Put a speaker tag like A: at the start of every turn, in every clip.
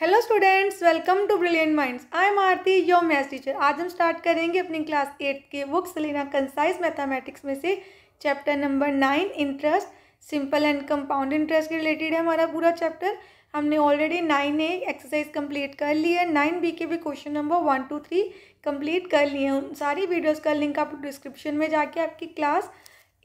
A: hello students welcome to brilliant minds I am Aarti your math teacher आज हम start करेंगे अपनी क्लास एट के बुक सलीना कंसाइज मैथमेटिक्स में से chapter number nine interest simple and compound interest के related है हमारा पूरा चैप्टर हमने already nine A exercise complete कर ली है नाइन बी के भी question number one two three complete कर लिए हैं उन सारी वीडियोज़ का लिंक आप डिस्क्रिप्शन में जाके आपकी क्लास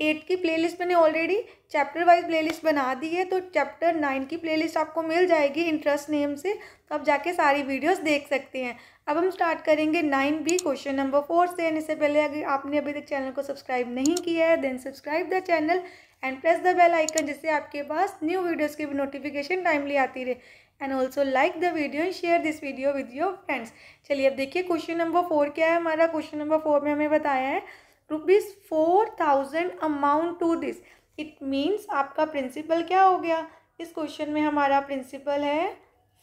A: एट की प्लेलिस्ट मैंने ऑलरेडी चैप्टर वाइज प्लेलिस्ट बना दी है तो चैप्टर नाइन की प्लेलिस्ट आपको मिल जाएगी इंटरेस्ट नेम से तो आप जाके सारी वीडियोस देख सकते हैं अब हम स्टार्ट करेंगे nine B question number four से इससे पहले अगर आपने अभी तक चैनल को सब्सक्राइब नहीं किया है then subscribe the channel and press the bell icon जिससे आपके पास न्यू वीडियोज़ की नोटिफिकेशन टाइमली आती रहे and also like the video and share this video with your friends चलिए अब देखिए क्वेश्चन नंबर फोर क्या है हमारा क्वेश्चन नंबर फोर में हमें बताया है rupees four thousand amount to this it means आपका प्रिंसिपल क्या हो गया इस क्वेश्चन में हमारा प्रिंसिपल है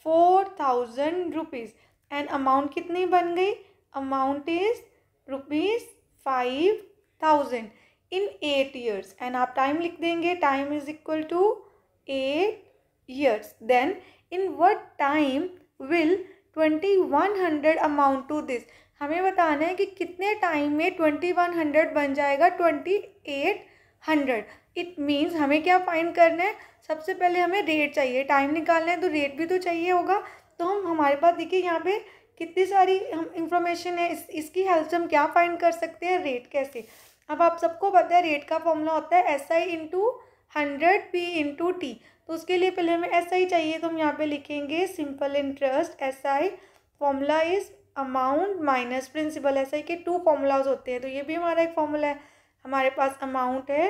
A: four thousand rupees and amount कितनी बन गई amount is rupees five thousand in eight years and आप टाइम लिख देंगे time is equal to eight years then in what time will twenty one hundred amount to this हमें बताना है कि कितने टाइम में ट्वेंटी वन हंड्रेड बन जाएगा twenty eight hundred it means हमें क्या फाइंड करना है सबसे पहले हमें रेट चाहिए टाइम निकालना है तो रेट भी तो चाहिए होगा तो हम हमारे पास देखिए यहाँ पे कितनी सारी हम इंफॉर्मेशन है इस, इसकी हेल्प से हम क्या फाइंड कर सकते हैं रेट कैसे अब आप सबको पता है रेट का फॉर्मूला होता है S I into hundred P into T तो उसके लिए पहले हमें एस आई चाहिए तो हम यहाँ पे लिखेंगे simple interest S I formula is amount minus principal S I के टू फॉर्मूलाज होते हैं तो ये भी हमारा एक फॉर्मूला है हमारे पास अमाउंट है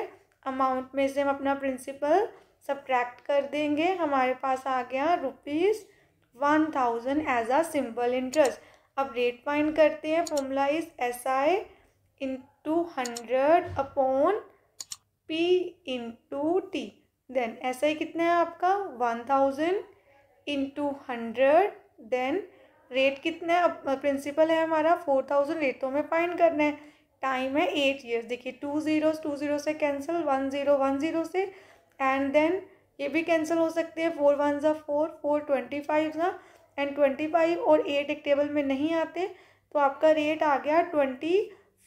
A: अमाउंट में से हम अपना प्रिंसिपल सब्ट्रैक्ट कर देंगे हमारे पास आ गया rupees one thousand as a simple interest अब रेट फाइंड करते हैं formula is S I into hundred upon P into T then ऐसा ही कितना है आपका one thousand into hundred then rate कितना है प्रिंसिपल है हमारा फोर थाउजेंड रेट तो हमें फाइंड करना है टाइम है एट ईयर्स देखिए टू ज़ीरो टू ज़ीरो से cancel one zero one zero से एंड देन ये भी कैंसिल हो सकते हैं फोर वन ज़ा फोर फोर ट्वेंटी फाइव ज़ा एंड ट्वेंटी फाइव और एट एक टेबल में नहीं आते तो आपका रेट आ गया twenty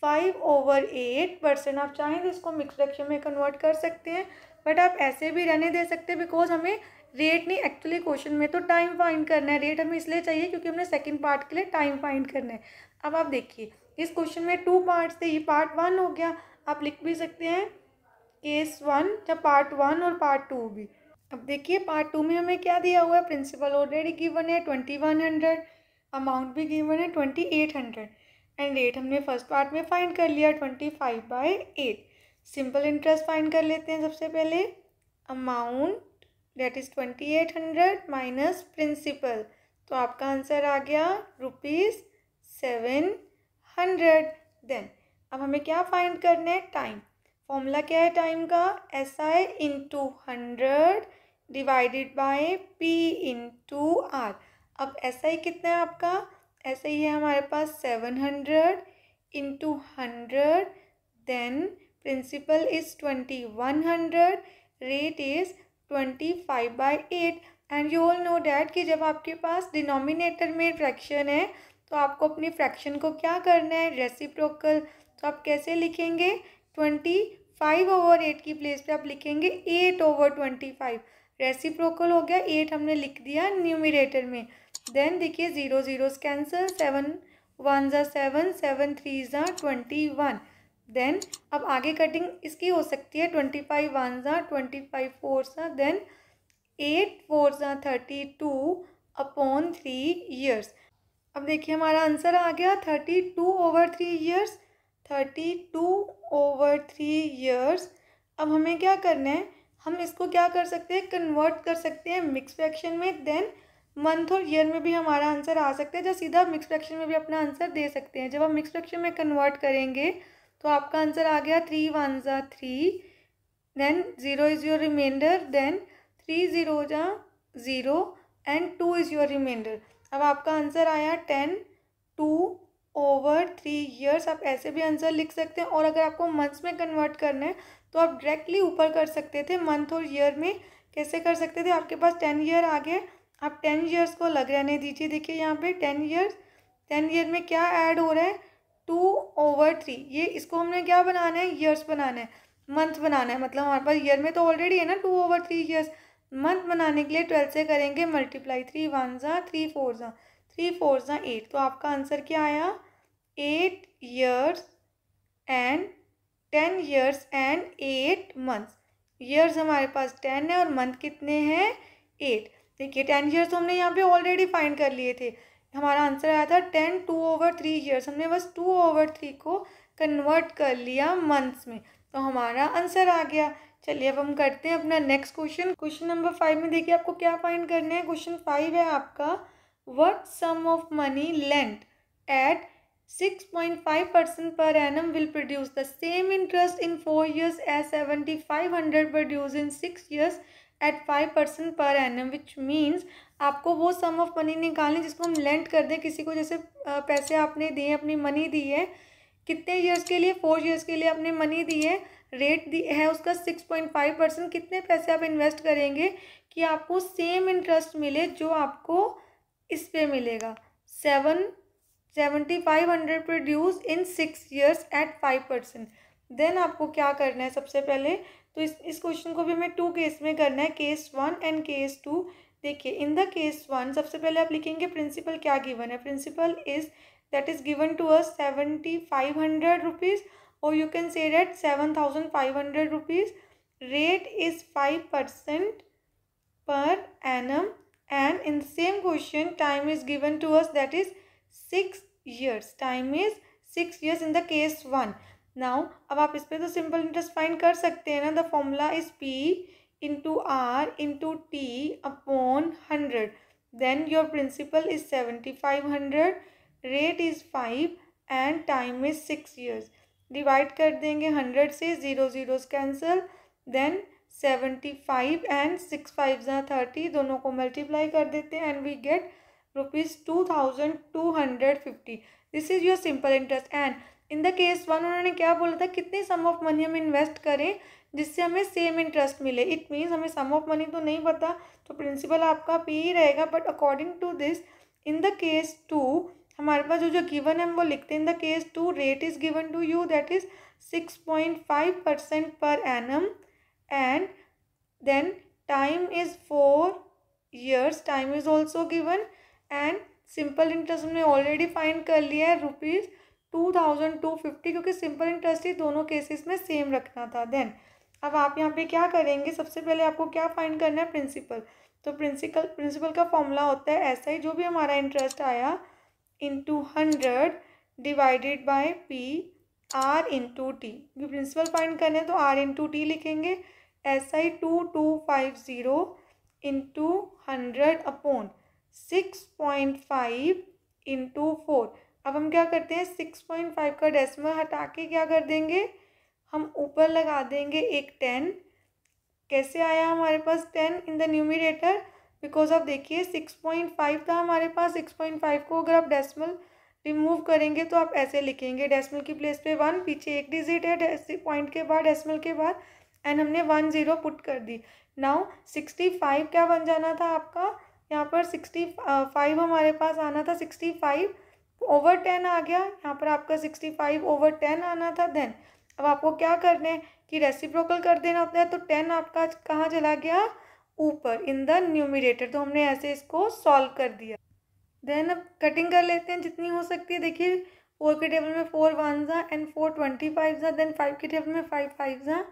A: five over eight percent आप चाहें तो इसको मिक्स फ्रैक्शन में कन्वर्ट कर सकते हैं बट आप ऐसे भी रहने दे सकते बिकॉज हमें रेट नहीं एक्चुअली क्वेश्चन में तो टाइम फाइंड करना है रेट हमें इसलिए चाहिए क्योंकि हमने सेकंड पार्ट के लिए टाइम फाइंड करना है अब आप देखिए इस क्वेश्चन में टू पार्ट्स थे ये पार्ट वन हो गया आप लिख भी सकते हैं केस वन या पार्ट वन और पार्ट टू भी अब देखिए पार्ट टू में हमें क्या दिया हुआ है प्रिंसिपल ऑलरेडी गिवन है ट्वेंटी वन हंड्रेड अमाउंट भी गिवन है twenty eight hundred and rate हमने फर्स्ट पार्ट में फाइंड कर लिया twenty five by eight simple interest find कर लेते हैं सबसे पहले amount that is twenty eight hundred minus principal तो आपका आंसर आ गया रुपीज़ सेवन हंड्रेड देन अब हमें क्या फाइंड करना है टाइम फॉर्मूला क्या है टाइम का S I into hundred divided by P into R अब एस आई कितना है आपका एस ही है हमारे पास seven hundred into hundred then principal is hundred rate rate is 25 by 8 and you all know that कि जब आपके पास डिनोमिनेटर में फ्रैक्शन है तो आपको अपनी फ्रैक्शन को क्या करना है रेसिप्रोकल तो आप कैसे लिखेंगे ट्वेंटी फाइव ओवर एट की प्लेस पे आप लिखेंगे eight over twenty five reciprocal हो गया एट हमने लिख दिया न्यूमिरेटर में देन देखिए zero zero cancel seven one ज़ा सेवन सेवन थ्री ज़ा ट्वेंटी वन देन अब आगे कटिंग इसकी हो सकती है ट्वेंटी फाइव वन ज़ा ट्वेंटी फाइव फोर ज़ा देन एट फोर ज़ा thirty two upon three years अब देखिए हमारा आंसर आ गया thirty two over three years thirty two over three years अब हमें क्या करना है हम इसको क्या कर सकते हैं कन्वर्ट कर सकते हैं मिक्स फ्रैक्शन में देन मंथ और ईयर में भी हमारा आंसर आ सकता है जब सीधा मिक्स फ्रैक्शन में भी अपना आंसर दे सकते हैं जब हम मिक्स फ्रैक्शन में कन्वर्ट करेंगे तो आपका आंसर आ गया थ्री वन ज़ा three then zero is your remainder then three zero जा zero and two is your remainder अब आपका आंसर आया ten two over three years आप ऐसे भी आंसर लिख सकते हैं और अगर आपको मंथ्स में कन्वर्ट करना है तो आप डायरेक्टली ऊपर कर सकते थे मंथ और ईयर में कैसे कर सकते थे आपके पास टेन ईयर आ गए आप टेन ईयर्स को लग रहने दीजिए देखिए यहाँ पे टेन ईयर्स टेन ईयर में क्या ऐड हो रहा है टू ओवर थ्री ये इसको हमने क्या बनाना है ईयर्स बनाना है मंथ बनाना है मतलब हमारे पास ईयर में तो ऑलरेडी है ना two over three years month बनाने के लिए ट्वेल्थ से करेंगे मल्टीप्लाई थ्री वन ज़ा थ्री फोर ज़ा थ्री फोर ज़ा एट तो आपका आंसर क्या आया eight years and ten years and eight months years हमारे पास टेन है और मंथ कितने हैं एट देखिए टेन ईयर्स तो हमने यहाँ पे ऑलरेडी फाइंड कर लिए थे हमारा आंसर आया था ten two over three years हमने बस टू ओवर थ्री को कन्वर्ट कर लिया मंथ्स में तो हमारा आंसर आ गया चलिए अब हम करते हैं अपना next question question number five में देखिए आपको क्या फाइंड करना है क्वेश्चन फाइव है आपका what sum of money lent at six point five percent per annum will produce the same interest in four years as seventy five hundred produce in six years at five percent per annum which means आपको वो सम of money निकालनी जिसको हम lent कर दें किसी को जैसे पैसे आपने दिए अपनी मनी दी है कितने ईयर्स के लिए फोर ईयर्स के लिए आपने मनी दी है रेट दी है उसका सिक्स पॉइंट फाइव परसेंट कितने पैसे आप इन्वेस्ट करेंगे कि आपको सेम इंटरेस्ट मिले जो आपको इस पे मिलेगा seven seventy five hundred produce in six years at five percent then आपको क्या करना है सबसे पहले तो इस इस क्वेश्चन को भी हमें टू केस में करना है case one and case two देखिए इन द केस वन सबसे पहले आप लिखेंगे प्रिंसिपल क्या गिवन है principal is that is given to us seventy five hundred rupees और you can say that seven thousand five hundred rupees rate is five percent per annum and in same question time is given to us that is six years time is six years in the case one now अब आप इस पर तो simple interest find कर सकते हैं ना the formula is P into R into T upon hundred then your principal is seventy five hundred rate is five and time is six years divide कर देंगे हंड्रेड से zero zero cancel then seventy five and six five ज़ा thirty दोनों को multiply कर देते हैं and we get rupees two thousand two hundred fifty this is your simple interest and in the case one उन्होंने क्या बोला था कितने सम ऑफ मनी हम इन्वेस्ट करें जिससे हमें सेम इंटरेस्ट मिले इट मीन्स हमें सम ऑफ मनी तो नहीं पता तो प्रिंसिपल आपका पे ही रहेगा but according to this in the case two हमारे पास जो जो गिवन है हम वो लिखते हैं in the case two rate is given to you that is six point five percent per annum and then time is four years time is also given and simple interest हमने already find कर लिया है rupees two thousand two fifty क्योंकि simple interest ही दोनों cases में same रखना था देन अब आप यहाँ पे क्या करेंगे सबसे पहले आपको क्या फाइंड करना है प्रिंसिपल तो प्रिंसिपल प्रिंसिपल का फॉर्मूला होता है ऐसा ही जो भी हमारा इंटरेस्ट आया into hundred divided by P R into T क्योंकि प्रिंसिपल फाइंड करना है तो आर इंटू टी लिखेंगे ऐसा ही two two five zero into hundred upon six point five into four अब हम क्या करते हैं सिक्स पॉइंट फाइव का डेसिमल हटा के क्या कर देंगे हम ऊपर लगा देंगे एक टेन कैसे आया हमारे पास ten in the numerator because आप देखिए सिक्स पॉइंट फाइव था हमारे पास सिक्स पॉइंट फाइव को अगर आप डेसिमल रिमूव करेंगे तो आप ऐसे लिखेंगे डेसिमल की प्लेस पे वन पीछे एक डिजिट है पॉइंट के बाद डेसिमल के बाद एंड हमने वन ज़ीरो पुट कर दी नाउ सिक्सटी फाइव क्या बन जाना था आपका यहाँ पर सिक्सटी फाइव uh, हमारे पास आना था सिक्सटी फाइव ओवर टेन आ गया यहाँ पर आपका सिक्सटी फाइव ओवर टेन आना था देन अब आपको क्या करना है कि रेसिप्रोकल कर देना होता है तो टेन आपका कहाँ चला गया ऊपर इन द न्यूमिरेटर तो हमने ऐसे इसको सॉल्व कर दिया देन अब कटिंग कर लेते हैं जितनी हो सकती है देखिए फोर के टेबल में फोर वन ज़ा एंड फोर ट्वेंटी फाइव ज़ा देन फाइव के टेबल में फाइव फाइव ज़ा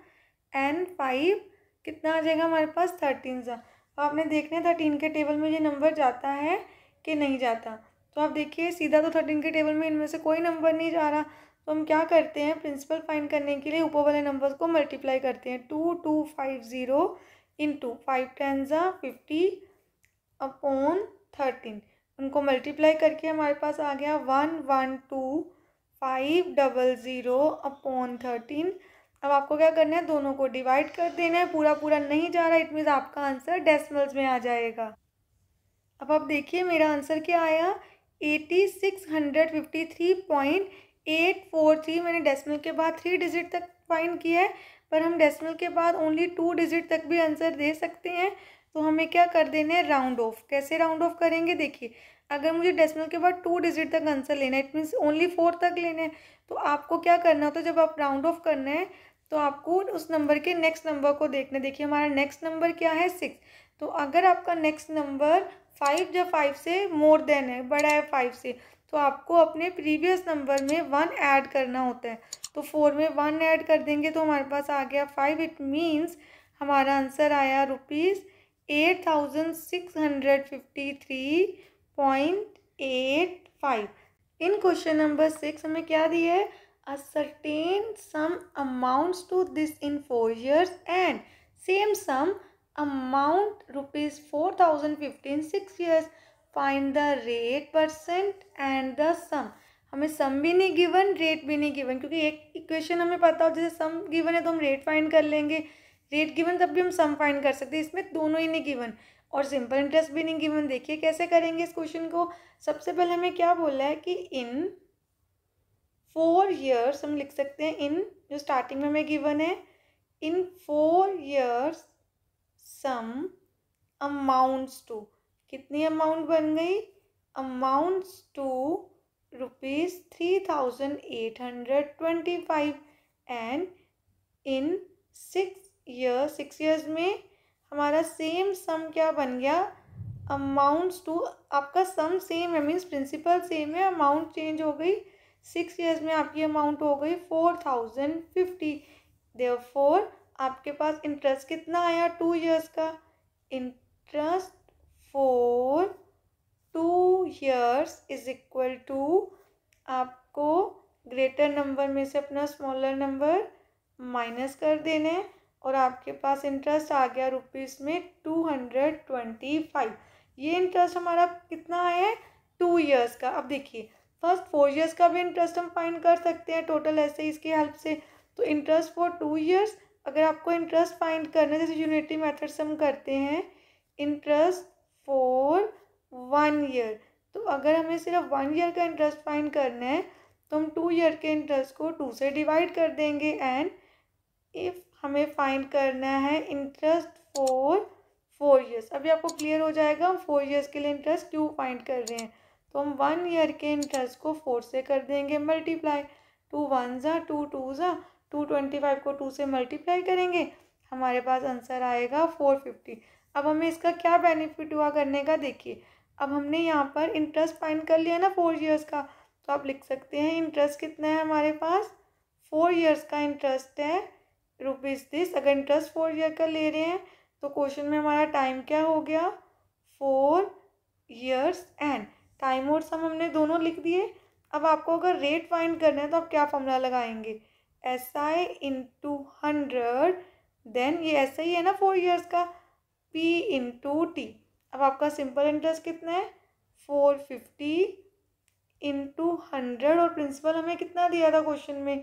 A: एंड फाइव कितना आ जाएगा हमारे पास थर्टीन ज़ा आपने देखना है थर्टीन के टेबल में ये नंबर जाता है कि नहीं जाता तो आप देखिए सीधा तो थर्टीन के टेबल में इनमें से कोई नंबर नहीं जा रहा तो हम क्या करते हैं प्रिंसिपल फाइन करने के लिए ऊपर वाले नंबर्स को मल्टीप्लाई करते हैं two two five zero into five ten ज़ा फिफ्टी अपॉन थर्टीन उनको मल्टीप्लाई करके हमारे पास आ गया one one two five double zero upon thirteen अब आपको क्या करना है दोनों को डिवाइड कर देना है पूरा पूरा नहीं जा रहा इट मीन्स आपका आंसर डेसिमल्स में आ जाएगा अब आप देखिए मेरा आंसर क्या आया eighty six hundred fifty three point eight four three मैंने डेसिमल के बाद थ्री डिजिट तक फाइंड किया है पर हम डेसिमल के बाद ओनली टू डिजिट तक भी आंसर दे सकते हैं तो हमें क्या कर देना है राउंड ऑफ कैसे राउंड ऑफ करेंगे देखिए अगर मुझे डेसिमल के बाद टू डिजिट तक आंसर लेना है इट मीन्स ओनली फोर तक लेना है तो आपको क्या करना होता है जब आप राउंड ऑफ करना है तो आपको उस नंबर के नेक्स्ट नंबर को देखना देखिए हमारा नेक्स्ट नंबर क्या है सिक्स तो अगर आपका नेक्स्ट नंबर फाइव जब फाइव से मोर देन है बड़ा है फाइव से तो आपको अपने प्रीवियस नंबर में वन ऐड करना होता है तो फोर में वन ऐड कर देंगे तो हमारे पास आ गया फाइव इट मीन्स हमारा आंसर आया rupees eight thousand six hundred fifty three point eight five in question number six हमें क्या दिया है certain sum amounts to this in four years and same sum amount rupees 4015 six years find the rate percent and the sum हमें सम भी नहीं given rate भी नहीं given क्योंकि एक इक्वेशन हमें पता हो जैसे सम गिवन है तो हम रेट फाइंड कर लेंगे रेट गिवन तब भी हम सम फाइंड कर सकते हैं इसमें दोनों ही नहीं गिवन और सिंपल इंटरेस्ट भी नहीं गिवन देखिए कैसे करेंगे इस क्वेश्चन को सबसे पहले हमें क्या बोला है कि इन फोर ईयर्स हम लिख सकते हैं इन जो स्टार्टिंग में हमें गिवन है in four years sum amounts to कितनी अमाउंट बन गई amounts to rupees three thousand eight hundred twenty five and in six year six years में हमारा सेम सम क्या बन गया अमाउंट्स टू आपका सम सेम है मीन्स प्रिंसिपल सेम है अमाउंट चेंज हो गई सिक्स ईयर्स में आपकी अमाउंट हो गई फोर थाउजेंड फिफ्टी देव फोर आपके पास इंटरेस्ट कितना आया टू ईयर्स का interest for two years is equal to आपको ग्रेटर नंबर में से अपना स्मॉलर नंबर माइनस कर देना है और आपके पास इंटरेस्ट आ गया रुपीज़ में टू हंड्रेड ट्वेंटी फाइव ये इंटरेस्ट हमारा कितना है टू ईयर्स का अब देखिए फर्स्ट फोर ईयर्स का भी इंटरेस्ट हम फाइंड कर सकते हैं टोटल ऐसे इसकी हेल्प से तो इंटरेस्ट फॉर टू ईयर्स अगर आपको इंटरेस्ट फाइंड करना है जैसे यूनिटी मेथड से हम करते हैं इंटरेस्ट फॉर वन ईयर तो अगर हमें सिर्फ वन ईयर का इंटरेस्ट फाइंड करना है तो हम टू ईयर के इंटरेस्ट को टू से डिवाइड कर देंगे एंड इफ़ हमें फाइंड करना है इंटरेस्ट फॉर फोर ईयर्स अभी आपको क्लियर हो जाएगा हम फोर ईयर्स के लिए इंटरेस्ट क्यों फाइंड कर रहे हैं तो हम वन ईयर के इंटरेस्ट को फोर से कर देंगे मल्टीप्लाई टू वन ज़ा टू टू ज़ा टू ट्वेंटी फाइव को टू से मल्टीप्लाई करेंगे हमारे पास आंसर आएगा फोर फिफ्टी अब हमें इसका क्या बेनिफिट हुआ करने का देखिए अब हमने यहाँ पर इंटरेस्ट फाइन कर लिया ना फोर ईयर्स का तो आप लिख सकते हैं इंटरेस्ट कितना है हमारे पास फोर ईयर्स का इंटरेस्ट है रुपीज़ दिस अगर इंटरेस्ट फोर ईयर का ले रहे हैं तो क्वेश्चन में हमारा टाइम क्या हो गया फोर ईयर्स एंड टाइम और सम हमने दोनों लिख दिए अब आपको अगर रेट फाइंड करना है तो आप क्या फॉर्मूला लगाएंगे S I into hundred then ये ऐसा ही है ना फोर ईयर्स का पी इंटू टी अब आपका सिंपल इंटरेस्ट कितना है फोर फिफ्टी इंटू हंड्रेड और प्रिंसिपल हमें कितना दिया था क्वेश्चन में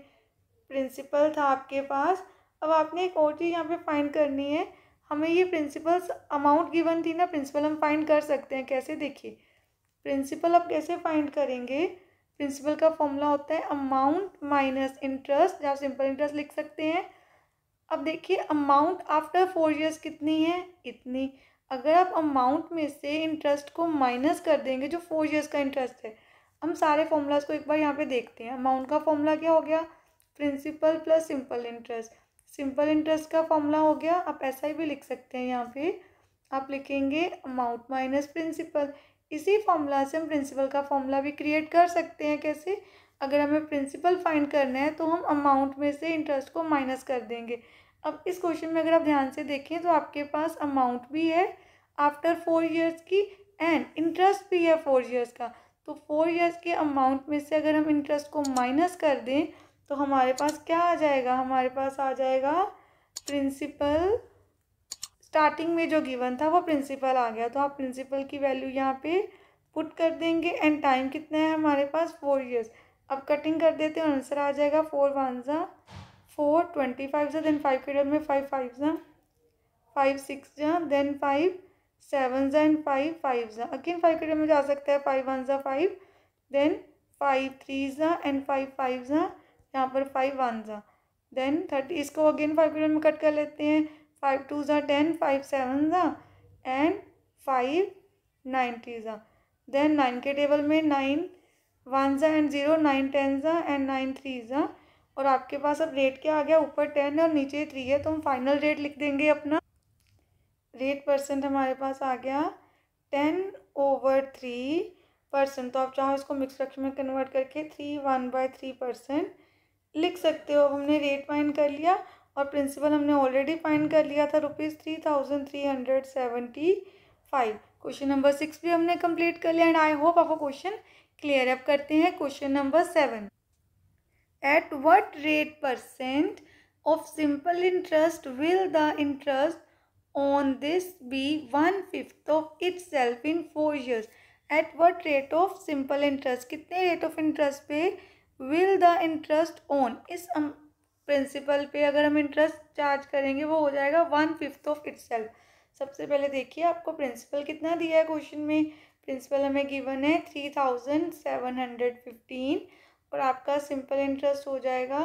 A: प्रिंसिपल था आपके पास अब आपने एक और चीज़ यहाँ पे फाइंड करनी है हमें ये प्रिंसिपल्स अमाउंट गिवन थी ना प्रिंसिपल हम फाइंड कर सकते हैं कैसे देखिए प्रिंसिपल अब कैसे फाइंड करेंगे प्रिंसिपल का फॉर्मूला होता है अमाउंट माइनस इंटरेस्ट या सिंपल इंटरेस्ट लिख सकते हैं अब देखिए अमाउंट आफ्टर फोर इयर्स कितनी है इतनी अगर आप अमाउंट में से इंटरेस्ट को माइनस कर देंगे जो फोर इयर्स का इंटरेस्ट है हम सारे फॉर्मूलाज को एक बार यहाँ पे देखते हैं अमाउंट का फॉर्मूला क्या हो गया principal plus simple interest simple interest का फॉर्मूला हो गया आप ऐसा ही भी लिख सकते हैं यहाँ पे आप लिखेंगे अमाउंट माइनस प्रिंसिपल इसी फॉर्मूला से हम प्रिंसिपल का फॉर्मूला भी क्रिएट कर सकते हैं कैसे अगर हमें प्रिंसिपल फाइंड करना है तो हम अमाउंट में से इंटरेस्ट को माइनस कर देंगे अब इस क्वेश्चन में अगर आप ध्यान से देखें तो आपके पास अमाउंट भी है आफ्टर फोर ईयर्स की एंड इंटरेस्ट भी है फोर ईयर्स का तो फोर ईयर्स के अमाउंट में से अगर हम इंटरेस्ट को माइनस कर दें तो हमारे पास क्या आ जाएगा हमारे पास आ जाएगा प्रिंसिपल स्टार्टिंग में जो गिवन था वो प्रिंसिपल आ गया तो आप प्रिंसिपल की वैल्यू यहाँ पे पुट कर देंगे एंड टाइम कितना है हमारे पास फोर ईयर्स अब कटिंग कर देते हैं आंसर आ जाएगा फोर वन ज़ा फोर ट्वेंटी फाइव ज़ा देन फाइव के डर में फाइव फाइव ज़ा फाइव सिक्स ज़ा देन फाइव सेवन ज़ा एंड फाइव फाइव ज़ा अगेन फाइव के डर में जा सकता है फाइव वन ज़ा फाइव देन फाइव थ्री ज़ा एंड फाइव फाइव ज़ा यहाँ पर फाइव वन ज़ा देन थर्टी इसको अगेन फाइव के डर में कट कर लेते हैं फाइव टू ज़ा टेन फाइव सेवन ज़ा एंड फाइव नाइन्टी ज़ा देन नाइन के टेबल में नाइन वन ज़ा एंड ज़ीरो नाइन टेन ज़ा एंड नाइन थ्री ज़ा और आपके पास अब रेट क्या आ गया ऊपर टेन और नीचे थ्री है तो हम फाइनल रेट लिख देंगे अपना रेट परसेंट हमारे पास आ गया टेन ओवर थ्री परसेंट तो आप चाहो इसको मिक्स फ्रैक्शन में कन्वर्ट करके three one by three percent लिख सकते हो अब हमने रेट फाइन कर लिया और प्रिंसिपल हमने ऑलरेडी फाइंड कर लिया था rupees three thousand three hundred seventy five question number six भी हमने कंप्लीट कर लिया एंड आई होप आपको क्वेश्चन क्लियर अप करते हैं question number seven at what rate percent of simple interest will the interest on this be one fifth of itself in four years at what rate of simple interest कितने rate of interest पे will the interest on इस principal पे अगर हम interest charge करेंगे वो हो जाएगा वन फिफ्थ ऑफ इट्स सबसे पहले देखिए आपको प्रिंसिपल कितना दिया है क्वेश्चन में प्रिंसिपल हमें गिवन है three thousand seven hundred fifteen और आपका सिंपल इंटरेस्ट हो जाएगा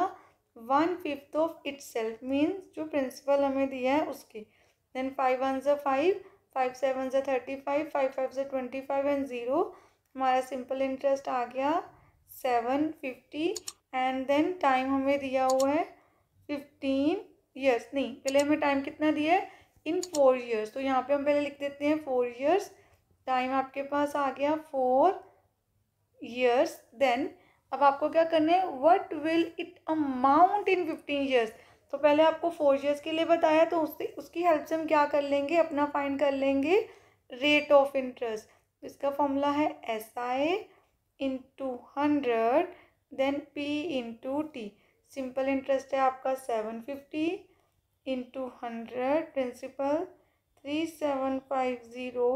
A: one fifth of itself means जो प्रिंसिपल हमें दिया है उसके देन फाइव वन जो फाइव फाइव सेवन जो थर्टी फाइव फाइव फाइव जो ट्वेंटी फाइव एंड ज़ीरो हमारा सिंपल इंटरेस्ट आ गया seven fifty and then time हमें दिया हुआ है फिफ्टीन ईयर्स नहीं पहले हमें टाइम कितना दिया है इन फोर ईयर्स तो यहाँ पे हम पहले लिख देते हैं फोर ईयर्स टाइम आपके पास आ गया फोर ईयर्स देन अब आपको क्या करना है what will it amount in fifteen years तो पहले आपको फोर ईयर्स के लिए बताया तो उससे उसकी हेल्प से हम क्या कर लेंगे अपना फाइन कर लेंगे रेट ऑफ इंटरेस्ट इसका फॉर्मूला है S I into hundred then P into T simple interest है आपका seven fifty into hundred principal three seven five zero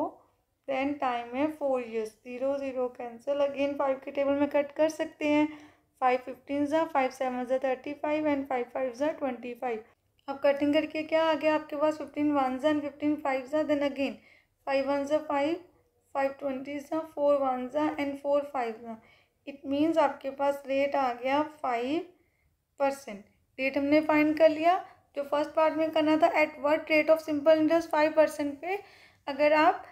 A: then time है four years zero zero cancel again five के table में cut कर सकते हैं five fifteen ज़ा five seven ज़ा thirty five and five five ज़ा ट्वेंटी फाइव अब कटिंग करके क्या आ गया आपके पास फिफ्टीन वन ज़ा एंड फिफ्टीन फाइव ज़ा देन अगेन फाइव वन ज़ा फाइव फाइव ट्वेंटी ज़ा फोर वन ज़ा एंड फोर फाइव ज़ा इट मीन्स आपके पास रेट आ गया फाइव परसेंट रेट हमने फाइंड कर लिया जो फर्स्ट पार्ट में करना था at what rate of simple interest five percent पे अगर आप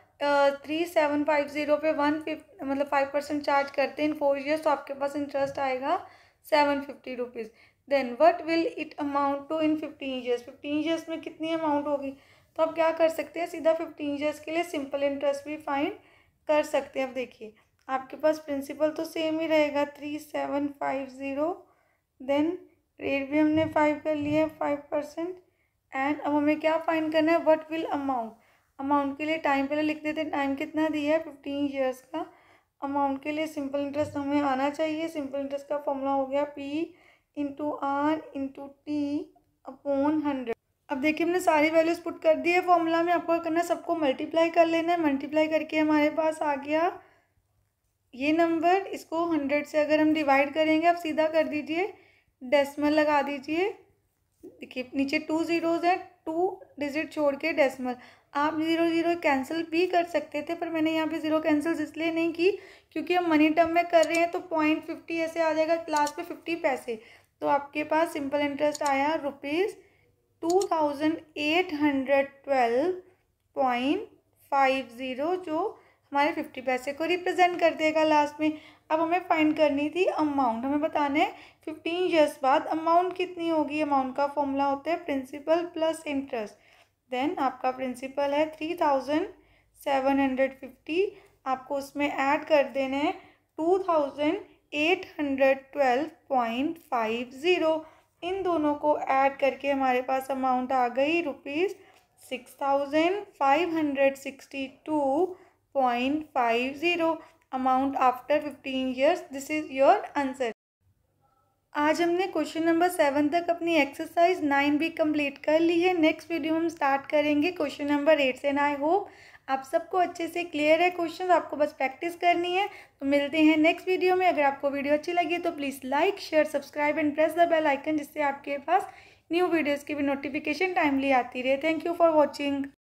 A: थ्री सेवन फाइव ज़ीरो पे वन फिफ मतलब फाइव परसेंट चार्ज करते हैं इन फोर ईयर्स तो आपके पास इंटरेस्ट आएगा seven fifty rupees then what will it amount to in fifteen years fifteen years में कितनी अमाउंट होगी तो आप क्या कर सकते हैं सीधा फिफ्टीन ईयर्स के लिए सिंपल इंटरेस्ट भी फाइंड कर सकते हैं अब देखिए आपके पास प्रिंसिपल तो सेम ही रहेगा three seven five zero then rate भी हमने फाइव कर लिया है फाइव परसेंट एंड अब हमें क्या फाइन करना है वट विल अमाउंट अमाउंट के लिए टाइम पहले लिख देते हैं टाइम कितना दिया है फिफ्टीन ईयर्स का अमाउंट के लिए सिंपल इंटरेस्ट हमें आना चाहिए सिंपल इंटरेस्ट का फॉर्मूला हो गया P into R into T upon hundred अब देखिए हमने सारी वैल्यूज़ पुट कर दी है फॉर्मूला में आपको करना है सबको मल्टीप्लाई कर लेना है मल्टीप्लाई करके हमारे पास आ गया ये नंबर इसको हंड्रेड से अगर हम डिवाइड करेंगे आप सीधा कर दीजिए डेसिमल लगा दीजिए देखिए नीचे टू ज़ीरोज़ हैं टू डिजिट छोड़ के डेसिमल आप ज़ीरो ज़ीरो कैंसिल भी कर सकते थे पर मैंने यहाँ पे ज़ीरो कैंसिल इसलिए नहीं की क्योंकि हम मनी टर्म में कर रहे हैं तो पॉइंट फिफ्टी ऐसे आ जाएगा लास्ट पे फिफ्टी पैसे तो आपके पास सिंपल इंटरेस्ट आया rupees two thousand eight hundred twelve point five zero जो हमारे फिफ्टी पैसे को रिप्रेजेंट कर देगा लास्ट में अब हमें फाइंड करनी थी अमाउंट हमें बताना है फिफ्टीन ईयर्स बाद अमाउंट कितनी होगी अमाउंट का फॉर्मूला होता है प्रिंसिपल प्लस इंटरेस्ट देन आपका प्रिंसिपल है three thousand seven hundred fifty आपको उसमें ऐड कर देना है two thousand eight hundred twelve point five zero इन दोनों को ऐड करके हमारे पास अमाउंट आ गई rupees six thousand five hundred sixty two point five zero amount after fifteen years this is your answer आज हमने क्वेश्चन नंबर सेवन तक अपनी एक्सरसाइज नाइन भी कंप्लीट कर ली है नेक्स्ट वीडियो हम स्टार्ट करेंगे क्वेश्चन नंबर एट से आई होप आप सबको अच्छे से क्लियर है क्वेश्चन आपको बस प्रैक्टिस करनी है तो मिलते हैं नेक्स्ट वीडियो में अगर आपको वीडियो अच्छी लगी तो please like share subscribe and press the bell icon जिससे आपके पास न्यू वीडियोज़ की भी नोटिफिकेशन टाइमली आती रहे थैंक यू फॉर वॉचिंग